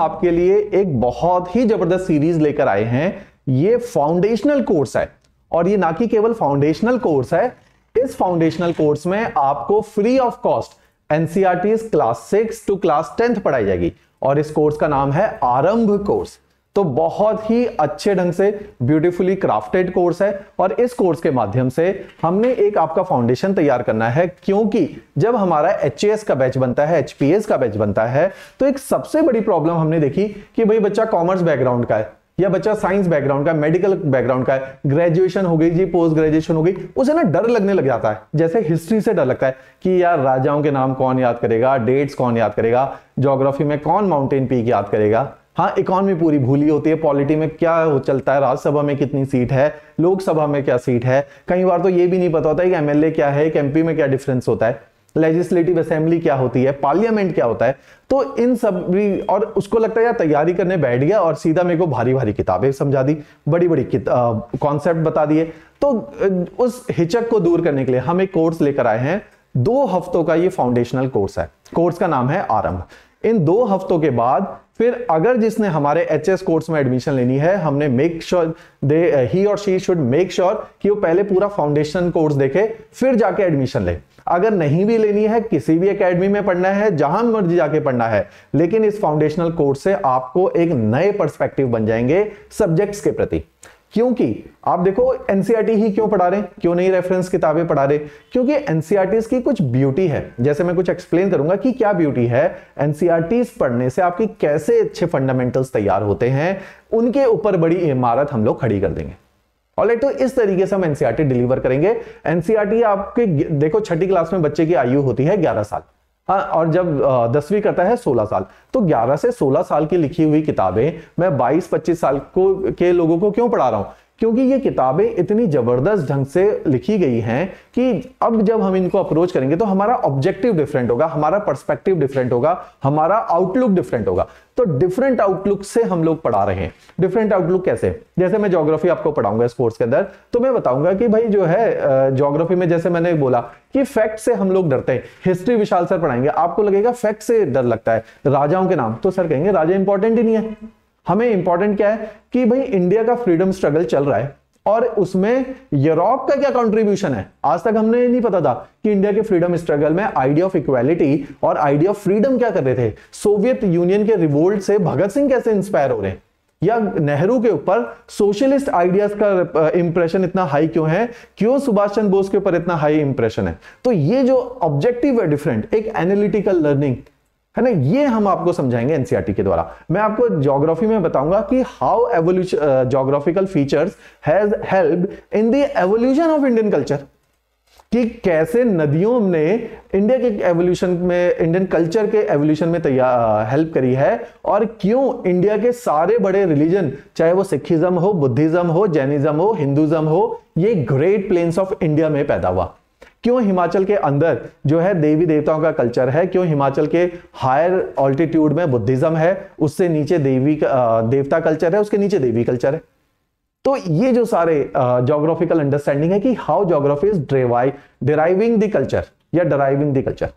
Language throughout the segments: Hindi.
आपके लिए एक बहुत ही जबरदस्त सीरीज लेकर आए हैं ये फाउंडेशनल कोर्स है और ये ना कि केवल फाउंडेशनल कोर्स है इस फाउंडेशनल कोर्स में आपको free of cost NCERT class six to class tenth पढ़ाई जाएगी और इस कोर्स का नाम है आरंभ कोर्स तो बहुत ही अच्छे ढंग से ब्यूटीफुली क्राफ्टेड कोर्स है और इस कोर्स के माध्यम से हमने एक आपका फाउंडेशन तैयार करना है क्योंकि जब हमारा एच का बैच बनता है एचपीएस का बैच बनता है तो एक सबसे बड़ी प्रॉब्लम हमने देखी कि भाई बच्चा कॉमर्स बैकग्राउंड का है या बच्चा साइंस बैकग्राउंड का मेडिकल बैकग्राउंड का है ग्रेजुएशन हो गई जी पोस्ट ग्रेजुएशन हो गई उसे ना डर लगने लग जाता है जैसे हिस्ट्री से डर लगता है कि यार राजाओं के नाम कौन याद करेगा डेट्स कौन याद करेगा ज्योग्राफी में कौन माउंटेन पीक याद करेगा हाँ इकोनॉमी पूरी भूली होती है पॉलिटी में क्या हो चलता है राज्यसभा में कितनी सीट है लोकसभा में क्या सीट है कई बार तो ये भी नहीं पता होता है कि एमएलए क्या है एक एमपी में क्या डिफरेंस होता है लेजिस्लेटिव असेंबली क्या होती है पार्लियामेंट क्या होता है तो इन सब भी और उसको लगता है यार तैयारी करने बैठ गया और सीधा मेरे को भारी भारी किताबें समझा दी बड़ी बड़ी कॉन्सेप्ट बता दिए तो उस हिचक को दूर करने के लिए हम एक कोर्स लेकर आए हैं दो हफ्तों का ये फाउंडेशनल कोर्स है कोर्स का नाम है आरंभ इन दो हफ्तों के बाद फिर अगर जिसने हमारे एच एस कोर्स में एडमिशन लेनी है हमने मेक श्योर दे ही और शी शुड मेक श्योर कि वो पहले पूरा फाउंडेशन कोर्स देखे फिर जाके एडमिशन ले अगर नहीं भी लेनी है किसी भी एकेडमी में पढ़ना है जहां मर्जी जाके पढ़ना है लेकिन इस फाउंडेशनल कोर्स से आपको एक नए पर्सपेक्टिव बन जाएंगे सब्जेक्ट्स के प्रति क्योंकि आप देखो एनसीआरटी e ही क्यों पढ़ा रहे क्यों नहीं रेफरेंस किताबें पढ़ा रहे क्योंकि एनसीआरटी e की कुछ ब्यूटी है जैसे मैं कुछ एक्सप्लेन करूंगा कि क्या ब्यूटी है एनसीआरटी e पढ़ने से आपकी कैसे अच्छे फंडामेंटल्स तैयार होते हैं उनके ऊपर बड़ी इमारत हम लोग खड़ी कर देंगे और तो इस तरीके से हम एनसीआरटी डिलीवर करेंगे एनसीआरटी आपके देखो छठी क्लास में बच्चे की आयु होती है ग्यारह साल हाँ और जब दसवीं करता है 16 साल तो 11 से 16 साल की लिखी हुई किताबें मैं 22-25 साल को के लोगों को क्यों पढ़ा रहा हूं क्योंकि ये किताबें इतनी ज़बरदस्त ढंग से लिखी गई हैं कि अब जब हम इनको अप्रोच करेंगे तो हमारा ऑब्जेक्टिव डिफरेंट होगा हमारा पर्सपेक्टिव डिफरेंट होगा हमारा आउटलुक डिफरेंट होगा तो डिफरेंट आउटलुक से हम लोग पढ़ा रहे हैं डिफरेंट आउटलुक कैसे जैसे मैं जोग्राफी आपको पढ़ाऊंगा इस कोर्स के अंदर तो मैं बताऊंगा कि भाई जो है जोग्राफी में जैसे मैंने बोला कि फैक्ट से हम लोग डरते हैं हिस्ट्री विशाल सर पढ़ाएंगे आपको लगेगा फैक्ट से डर लगता है राजाओं के नाम तो सर कहेंगे राजा इंपॉर्टेंट ही नहीं है हमें इंपॉर्टेंट क्या है कि भाई इंडिया का फ्रीडम स्ट्रगल चल रहा है और उसमें यूरोप का क्या कंट्रीब्यूशन है आज तक हमने नहीं पता था कि इंडिया के फ्रीडम स्ट्रगल में आइडिया ऑफ इक्वालिटी और आइडिया ऑफ फ्रीडम क्या कर रहे थे सोवियत यूनियन के रिवोल्ट से भगत सिंह कैसे इंस्पायर हो रहे हैं या नेहरू के ऊपर सोशलिस्ट आइडियाज का इंप्रेशन इतना हाई क्यों है क्यों सुभाष चंद्र बोस के ऊपर इतना हाई इंप्रेशन है तो ये जो ऑब्जेक्टिव है डिफरेंट एक एनालिटिकल लर्निंग है ना ये हम आपको समझाएंगे एनसीआरटी e के द्वारा मैं आपको ज्योग्राफी में बताऊंगा कि how evolution geographical features has help in the evolution of Indian culture कि कैसे नदियों ने इंडिया के एवोल्यूशन में इंडियन कल्चर के एवोल्यूशन में तैयार हेल्प uh, करी है और क्यों इंडिया के सारे बड़े रिलीजन चाहे वो सिखिज्म हो बुद्धिज्म हो जैनिज्म हो हिंदुज्म हो ये ग्रेट प्लेन्स ऑफ इंडिया में पैदा हुआ क्यों हिमाचल के अंदर जो है देवी देवताओं का कल्चर है क्यों हिमाचल के हायर ऑल्टीट्यूड में बुद्धिज्म है उससे नीचे देवी देवता कल्चर है उसके नीचे देवी कल्चर है तो ये जो सारे ज्योग्राफिकल अंडरस्टैंडिंग है कि how geography is deriving the culture या डराइविंग द कल्चर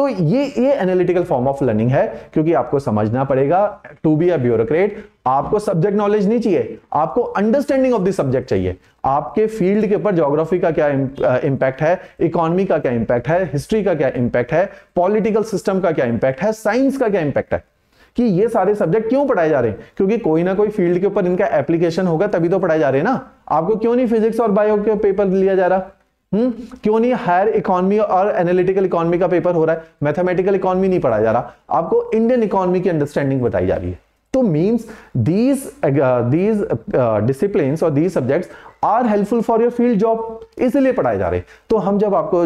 तो ये ये एनालिटिकल फॉर्म ऑफ लर्निंग है क्योंकि आपको समझना पड़ेगा टू बी अ ब्यूरोक्रेट आपको सब्जेक्ट नॉलेज नहीं चाहिए आपको अंडरस्टैंडिंग ऑफ द सब्जेक्ट चाहिए आपके फील्ड के ऊपर ज्योग्राफी का क्या इंपैक्ट uh, है इकोनॉमी का क्या इंपैक्ट है हिस्ट्री का क्या इंपैक्ट है पॉलिटिकल सिस्टम का क्या इंपैक्ट है साइंस का क्या इंपैक्ट है कि ये सारे सब्जेक्ट क्यों पढ़ाए जा रहे हैं क्योंकि कोई ना कोई फील्ड के ऊपर इनका एप्लीकेशन होगा तभी तो पढ़ाए जा रहे हैं ना आपको क्यों नहीं फिजिक्स और बायो के पेपर लिया जा रहा हुँ? हम्म? क्यों नहीं हायर इकोनॉमी और एनालिटिकल इकोनॉमी का पेपर हो रहा है मैथमेटिकल इकोनॉमी नहीं पढ़ा जा रहा आपको इंडियन इकोनॉमी की अंडरस्टैंडिंग बताई जा रही है तो मींस दीज दीज डिसिप्लिन और these subjects are helpful for your field job इसलिए पढ़ाए जा रहे तो हम जब आपको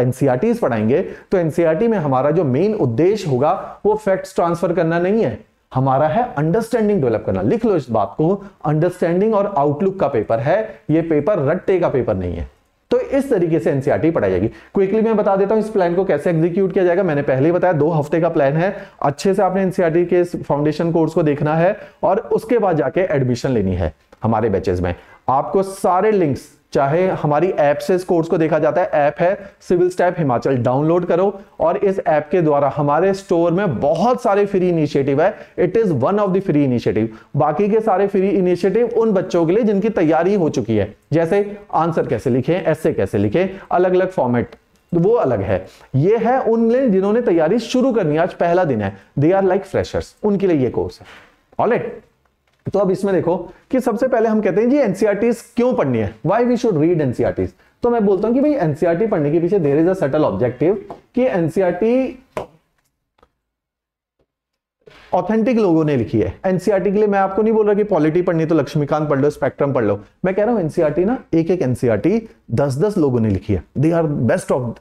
एनसीआरटीज पढ़ाएंगे तो एनसीआरटी में हमारा जो मेन उद्देश्य होगा वो फैक्ट्स ट्रांसफर करना नहीं है हमारा है अंडरस्टैंडिंग डेवलप करना लिख लो इस बात को अंडरस्टैंडिंग और आउटलुक का पेपर है ये पेपर रट्टे का पेपर नहीं है तो इस तरीके से एनसीआरटी e पढ़ाई जाएगी क्विकली मैं बता देता हूं इस प्लान को कैसे एग्जीक्यूट किया जाएगा मैंने पहले ही बताया दो हफ्ते का प्लान है अच्छे से आपने एनसीआरटी e के फाउंडेशन कोर्स को देखना है और उसके बाद जाके एडमिशन लेनी है हमारे बैचेस में आपको सारे लिंक्स चाहे हमारी ऐप से इस कोर्स को देखा जाता है ऐप है सिविल स्टैप हिमाचल डाउनलोड करो और इस ऐप के द्वारा हमारे स्टोर में बहुत सारे फ्री इनिशिएटिव है it is one of the free initiative बाकी के सारे फ्री इनिशिएटिव उन बच्चों के लिए जिनकी तैयारी हो चुकी है जैसे आंसर कैसे लिखे ऐसे कैसे लिखे अलग अलग फॉर्मेट तो वो अलग है ये है उन जिन्होंने तैयारी शुरू करनी आज पहला दिन है दे आर लाइक फ्रेशर्स उनके लिए ये कोर्स है right. तो अब इसमें देखो कि सबसे पहले हम कहते हैं जी एनसीआरटी e क्यों पढ़नी है why we should read NCERT तो मैं बोलता हूं कि भाई एनसीआरटी e पढ़ने के पीछे देर इज अटल ऑब्जेक्टिव कि एनसीआरटी ऑथेंटिक e लोगों ने लिखी है एनसीआरटी के लिए मैं आपको नहीं बोल रहा कि पॉलिटी पढ़नी तो लक्ष्मीकांत पढ़ लो स्पेक्ट्रम पढ़ लो मैं कह रहा हूं एनसीआरटी ना एक एक एनसीआरटी दस दस लोगों ने लिखी है they are best of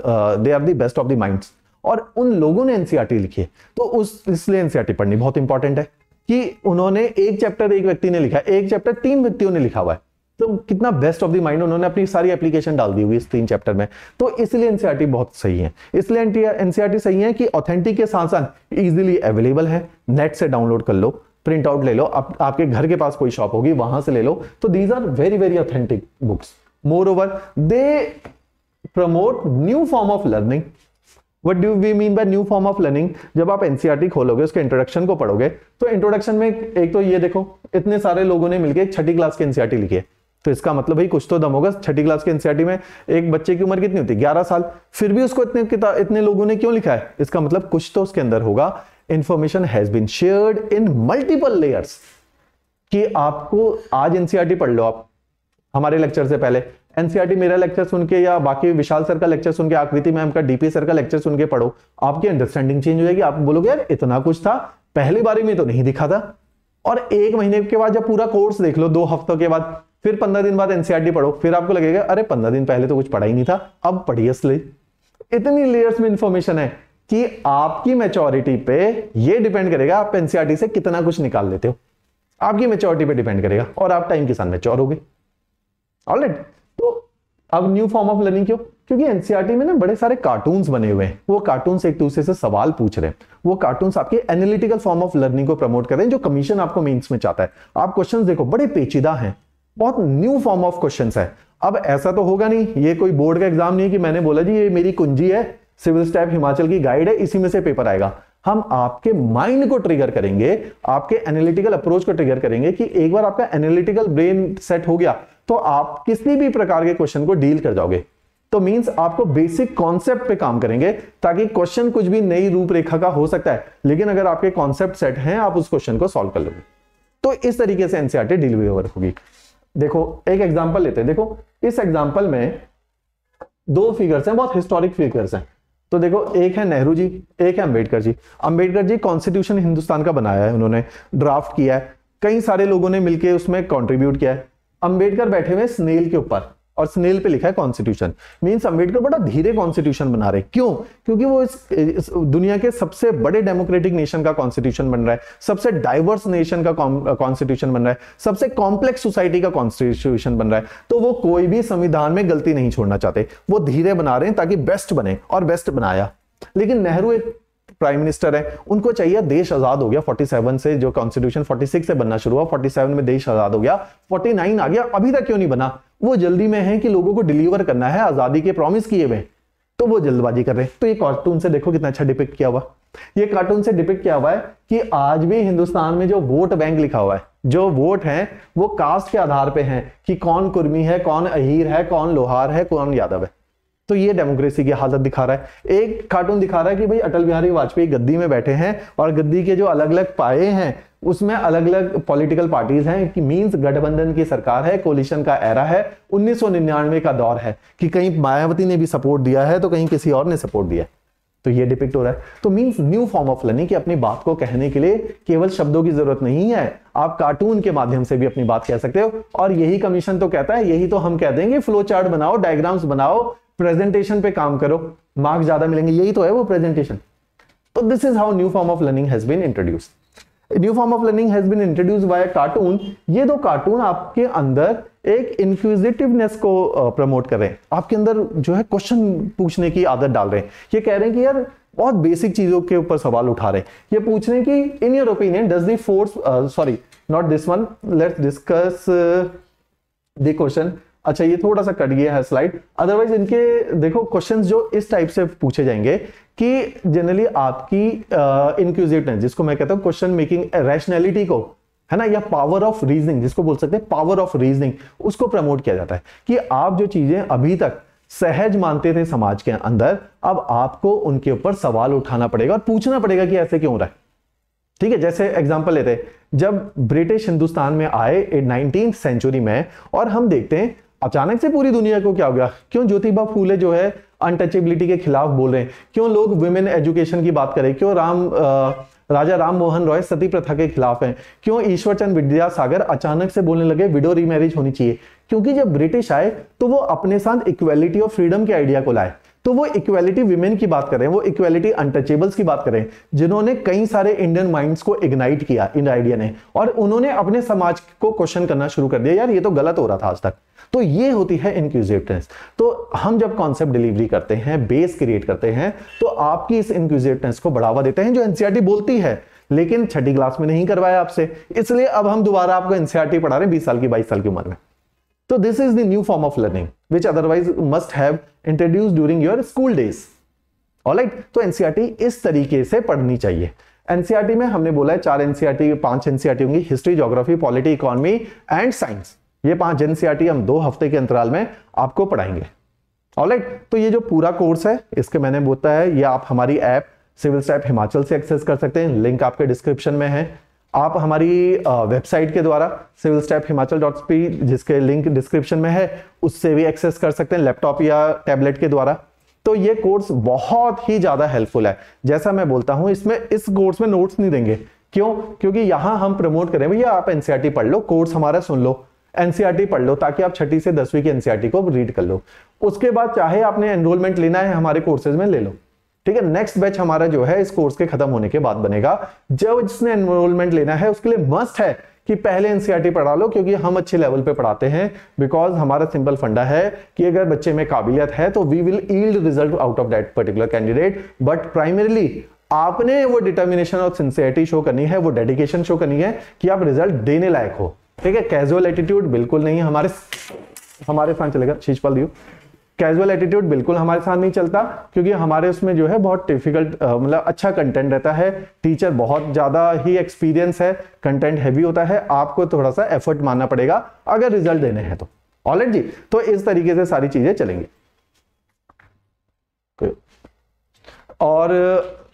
they are the best of the mind और उन लोगों ने एनसीआरटी लिखी है तो उस इसलिए एनसीआरटी पढ़नी बहुत इंपॉर्टेंट है कि उन्होंने एक चैप्टर एक व्यक्ति ने लिखा एक चैप्टर तीन व्यक्तियों ने लिखा हुआ है तो कितना बेस्ट ऑफ द माइंड उन्होंने अपनी सारी एप्लीकेशन डाल दी हुई इस तीन चैप्टर में तो इसलिए एनसीआरटी e बहुत सही है इसलिए एनसीआरटी e e सही है कि ऑथेंटिक के साथ साथ इजिली अवेलेबल है नेट से डाउनलोड कर लो प्रिंट आउट ले लो आप, आपके घर के पास कोई शॉप होगी वहां से ले लो तो these are very very authentic books moreover they promote new form of learning what do we mean by new form of learning जब आप एनसीआरटी e खोलोगे उसके इंट्रोडक्शन को पढ़ोगे तो इंट्रोडक्शन में एक तो ये देखो इतने सारे लोगों ने मिलकर छठी क्लास के एनसीआरटी e लिखी है तो इसका मतलब भाई कुछ तो दम होगा छठी क्लास के एनसीआरटी e में एक बच्चे की उम्र कितनी होती है ग्यारह साल फिर भी उसको इतने इतने लोगों ने क्यों लिखा है इसका मतलब कुछ तो उसके अंदर होगा information has been shared in multiple layers कि आपको आज एनसीआरटी पढ़ लो आप हमारे लेक्चर से पहले एनसीआरटी मेरा लेक्चर सुन के या बाकी विशाल सर का लेक्चर सुन के आकृति मैम का डीपी सर का लेक्चर सुन के पढ़ो आपकी अंडरस्टैंडिंग चेंज हो जाएगी आप बोलोगे यार इतना कुछ था पहली बारी में तो नहीं दिखा था और एक महीने के बाद जब पूरा कोर्स देख लो दो हफ्तों के बाद फिर पंद्रह दिन बाद एनसीआरटी पढ़ो फिर आपको लगेगा अरे पंद्रह दिन पहले तो कुछ पढ़ा ही नहीं था अब पढ़िए स्ले इतनी लेयर्स में इंफॉर्मेशन है कि आपकी मेच्योरिटी पे ये डिपेंड करेगा आप एनसीआरटी से कितना कुछ निकाल लेते हो आपकी मेचोरिटी पे डिपेंड करेगा और आप टाइम के साथ मेच्योर हो गए ऑलराइट तो अब न्यू फॉर्म ऑफ लर्निंग क्यों क्योंकि एनसीआरटी e में ना बड़े सारे कार्टून बने हुए हैं वो कार्टून एक दूसरे से सवाल पूछ रहे हैं वो कार्टून आपके एनालिटिकल फॉर्म ऑफ लर्निंग को प्रमोट कर रहे हैं जो कमीशन आपको मीन्स में चाहता है आप क्वेश्चन देखो बड़े पेचीदा है बहुत न्यू फॉर्म ऑफ क्वेश्चन है अब ऐसा तो होगा नहीं ये कोई बोर्ड का एग्जाम नहीं है कि मैंने बोला जी ये मेरी कुंजी है सिविल स्टैप हिमाचल की गाइड है इसी में से पेपर आएगा हम आपके माइंड को ट्रिगर करेंगे आपके एनालिटिकल अप्रोच को ट्रिगर करेंगे कि एक बार आपका एनालिटिकल ब्रेन सेट हो गया तो आप किसी भी प्रकार के क्वेश्चन को डील कर जाओगे तो मींस आपको बेसिक कॉन्सेप्ट पे काम करेंगे ताकि क्वेश्चन कुछ भी नई रूपरेखा का हो सकता है लेकिन अगर आपके कॉन्सेप्ट सेट हैं आप उस क्वेश्चन को सॉल्व कर लोगे तो इस तरीके से एनसीआरटी डील ओवर होगी देखो एक एग्जाम्पल लेते हैं देखो इस एग्जाम्पल में दो फिगर्स हैं बहुत हिस्टोरिक फिगर्स हैं तो देखो एक है नेहरू जी एक है अंबेडकर जी अंबेडकर जी कॉन्स्टिट्यूशन हिंदुस्तान का बनाया है उन्होंने ड्राफ्ट किया है कई सारे लोगों ने मिलकर उसमें कॉन्ट्रीब्यूट किया है अंबेडकर बैठे हुए स्नेल के ऊपर और स्नेल पे लिखा है कॉन्स्टिट्यूशन मीन्स अंबेडकर बड़ा धीरे कॉन्स्टिट्यूशन बना रहे क्यों क्योंकि वो इस, इस दुनिया के सबसे बड़े डेमोक्रेटिक नेशन का कॉन्स्टिट्यूशन बन रहा है सबसे डाइवर्स नेशन का कॉन्स्टिट्यूशन बन रहा है सबसे कॉम्प्लेक्स सोसाइटी का कॉन्स्टिट्यूशन बन रहा है तो वो कोई भी संविधान में गलती नहीं छोड़ना चाहते वो धीरे बना रहे हैं ताकि बेस्ट बने और बेस्ट बनाया लेकिन नेहरू एक प्राइम मिनिस्टर हैं उनको चाहिए देश आजाद हो गया 47 से जो कॉन्स्टिट्यूशन 46 से बनना शुरू हुआ 47 में देश आजाद हो गया 49 आ गया अभी तक क्यों नहीं बना वो जल्दी में है कि लोगों को डिलीवर करना है आजादी के प्रॉमिस किए हुए तो वो जल्दबाजी कर रहे हैं तो ये कार्टून से देखो कितना अच्छा डिपिक्ट किया हुआ ये कार्टून से डिपिक्ट किया हुआ है कि आज भी हिंदुस्तान में जो वोट बैंक लिखा हुआ है जो वोट है वो कास्ट के आधार पे हैं कि कौन कुर्मी है कौन अहीर है कौन लोहार है कौन यादव है तो ये डेमोक्रेसी की हालत दिखा रहा है एक कार्टून दिखा रहा है कि भाई अटल बिहारी वाजपेयी गद्दी में बैठे हैं और गद्दी के जो अलग अलग पाए हैं उसमें अलग अलग पॉलिटिकल पार्टीज हैं कि मींस गठबंधन की सरकार है कोलिशन का एरा है 1999 का दौर है कि कहीं मायावती ने भी सपोर्ट दिया है तो कहीं किसी और ने सपोर्ट दिया है तो ये डिपिक्ट हो रहा है तो means new form of learning कि अपनी बात को कहने के लिए केवल शब्दों की जरूरत नहीं है आप कार्टून के माध्यम से भी अपनी बात कह सकते हो और यही कमीशन तो कहता है यही तो हम कह देंगे फ्लो चार्ट बनाओ डायग्राम्स बनाओ प्रेजेंटेशन पे काम करो मार्क्स ज्यादा मिलेंगे यही तो है वो प्रेजेंटेशन तो this is how new form of learning has been introduced new form of learning has been introduce by cartoon ये दो कार्टून आपके अंदर एक इंक्विजिटिवनेस को प्रमोट कर रहे हैं आपके अंदर जो है क्वेश्चन पूछने की आदत डाल रहे हैं ये कह रहे हैं कि यार बहुत बेसिक चीजों के ऊपर सवाल उठा रहे हैं ये पूछ रहे हैं कि in your opinion does the force sorry not this one let's discuss the question अच्छा ये थोड़ा सा कट गया है स्लाइड अदरवाइज इनके देखो क्वेश्चंस जो इस टाइप से पूछे जाएंगे कि जनरली आपकी इनक्यूजिवनेस uh, जिसको मैं कहता हूँ क्वेश्चन मेकिंग रैशनैलिटी को है ना या पावर ऑफ रीजनिंग जिसको बोल सकते हैं पावर ऑफ रीजनिंग उसको प्रमोट किया जाता है कि आप जो चीजें अभी तक सहज मानते थे समाज के अंदर अब आपको उनके ऊपर सवाल उठाना पड़ेगा और पूछना पड़ेगा कि ऐसे क्यों हो रहा है ठीक है जैसे एग्जाम्पल लेते हैं जब ब्रिटिश हिंदुस्तान में आए नाइनटीन सेंचुरी में और हम देखते हैं अचानक से पूरी दुनिया को क्या हो गया क्यों ज्योतिबा फूले जो है अनटचेबिलिटी के खिलाफ बोल रहे हैं क्यों लोग वुमेन एजुकेशन की बात करें क्यों राम आ, राजा राम मोहन रॉय सती प्रथा के खिलाफ हैं क्यों ईश्वरचंद विद्यासागर अचानक से बोलने लगे विडो रीमैरिज होनी चाहिए क्योंकि जब ब्रिटिश आए तो वो अपने साथ इक्वेलिटी और फ्रीडम के आइडिया को लाए तो वो इक्वेलिटी वीमेन की बात करें वो इक्वेलिटी अनटचेबल्स की बात करें जिन्होंने कई सारे इंडियन माइंड्स को इग्नाइट किया इन आइडिया ने और उन्होंने अपने समाज को क्वेश्चन करना शुरू कर दिया यार ये तो गलत हो रहा था आज तक तो ये होती है इंक्यूजिवनेस तो हम जब कॉन्सेप्ट डिलीवरी करते हैं बेस क्रिएट करते हैं तो आपकी इस इंक्यूजिवनेस को बढ़ावा देते हैं जो एनसीआरटी e बोलती है लेकिन छठी क्लास में नहीं करवाया आपसे इसलिए अब हम दोबारा आपको एनसीआरटी e पढ़ा रहे हैं बीस साल की बाईस साल की उम्र में तो this is the new form of learning which otherwise must have introduce during your school days alright तो एनसीईआरटी e इस तरीके से पढ़नी चाहिए एनसीईआरटी e में हमने बोला है चार एनसीईआरटी e पांच एनसीईआरटी होंगी history geography polity economy and science ये पांच एनसीईआरटी हम दो हफ्ते के अंतराल में आपको पढ़ाएंगे ऑलराइट right? तो ये जो पूरा कोर्स है इसके मैंने बोलता है ये आप हमारी ऐप सिविल स्टैप हिमाचल से एक्सेस कर सकते हैं लिंक आपके डिस्क्रिप्शन में है आप हमारी वेबसाइट के द्वारा civil step Himachal dot P जिसके लिंक डिस्क्रिप्शन में है उससे भी एक्सेस कर सकते हैं लैपटॉप या टैबलेट के द्वारा तो ये कोर्स बहुत ही ज़्यादा हेल्पफुल है जैसा मैं बोलता हूं इसमें इस कोर्स में नोट्स नहीं देंगे क्यों क्योंकि यहां हम प्रमोट करें भैया आप एनसीआरटी e पढ़ लो कोर्स हमारा सुन लो एनसीआरटी e पढ़ लो ताकि आप छठी से दसवीं की एनसीआरटी e को रीड कर लो उसके बाद चाहे आपने एनरोलमेंट लेना है हमारे कोर्सेज में ले लो ठीक है नेक्स्ट बैच हमारा जो है इस कोर्स के खत्म होने के बाद बनेगा जब जिसने एनरोलमेंट लेना है उसके लिए मस्ट है कि पहले एनसीआरटी e पढ़ा लो क्योंकि हम अच्छे लेवल पे पढ़ाते हैं बिकॉज हमारा सिंपल फंडा है कि अगर बच्चे में काबिलियत है तो we will yield result out of that particular candidate but primarily आपने वो डिटर्मिनेशन और सिंसियरिटी शो करनी है वो डेडिकेशन शो करनी है कि आप रिजल्ट देने लायक हो ठीक है कैजुअल एटीट्यूड बिल्कुल नहीं हमारे हमारे साथ चलेगा शीशपाल दियो कैजुअल एटीट्यूड बिल्कुल हमारे साथ नहीं चलता क्योंकि हमारे उसमें जो है बहुत डिफिकल्ट मतलब अच्छा कंटेंट रहता है टीचर बहुत ज़्यादा ही एक्सपीरियंस है कंटेंट हैवी होता है आपको थोड़ा सा एफर्ट मानना पड़ेगा अगर रिजल्ट देने हैं तो ऑलरेड जी तो इस तरीके से सारी चीज़ें चलेंगी तो, और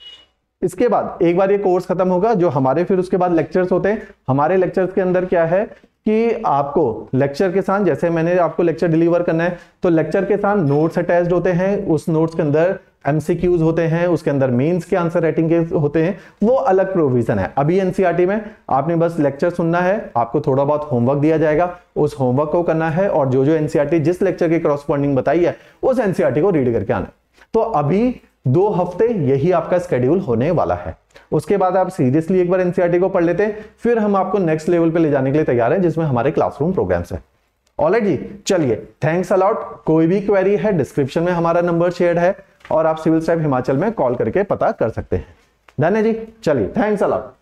इसके बाद एक बार ये कोर्स खत्म होगा जो हमारे फिर उसके बाद लेक्चर्स होते हैं हमारे लेक्चर्स के अंदर क्या है कि आपको लेक्चर के साथ जैसे मैंने आपको लेक्चर डिलीवर करना है तो लेक्चर के साथ नोट्स अटैच होते हैं उस नोट्स के अंदर एमसीक्यूज होते हैं उसके अंदर मेंस के आंसर राइटिंग के होते हैं वो अलग प्रोविजन है अभी एनसीईआरटी e में आपने बस लेक्चर सुनना है आपको थोड़ा बहुत होमवर्क दिया जाएगा उस होमवर्क को करना है और जो जो एनसीईआरटी e जिस लेक्चर की क्रॉसपॉन्डिंग बताई है उस एनसीईआरटी e को रीड करके आना है तो अभी दो हफ्ते यही आपका स्केड्यूल होने वाला है उसके बाद आप सीरियसली एक बार एनसीआरटी e को पढ़ लेते हैं फिर हम आपको नेक्स्ट लेवल पे ले जाने के लिए तैयार हैं जिसमें हमारे क्लासरूम प्रोग्राम्स है ऑलराइट जी चलिए थैंक्स अलॉट कोई भी क्वेरी है डिस्क्रिप्शन में हमारा नंबर शेयर है और आप सिविल सर्व हिमाचल में कॉल करके पता कर सकते हैं धन्य जी चलिए थैंक्स अलॉट